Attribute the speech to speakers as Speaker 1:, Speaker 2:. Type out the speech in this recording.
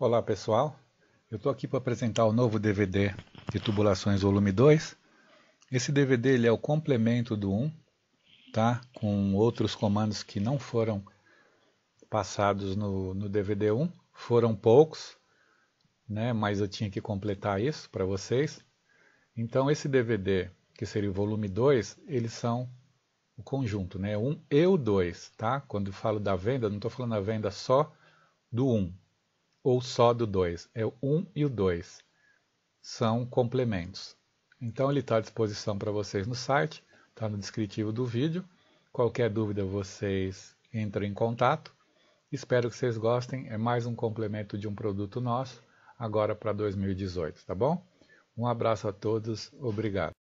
Speaker 1: Olá pessoal, eu estou aqui para apresentar o novo DVD de Tubulações Volume 2. Esse DVD ele é o complemento do 1, tá? com outros comandos que não foram passados no, no DVD 1. Foram poucos, né? mas eu tinha que completar isso para vocês. Então esse DVD, que seria o volume 2, eles são o conjunto, né? 1 um e o 2, tá? Quando eu falo da venda, não estou falando da venda só do 1, ou só do 2. É o 1 um e o 2. São complementos. Então ele está à disposição para vocês no site, está no descritivo do vídeo. Qualquer dúvida vocês entram em contato. Espero que vocês gostem. É mais um complemento de um produto nosso, agora para 2018, tá bom? Um abraço a todos, obrigado.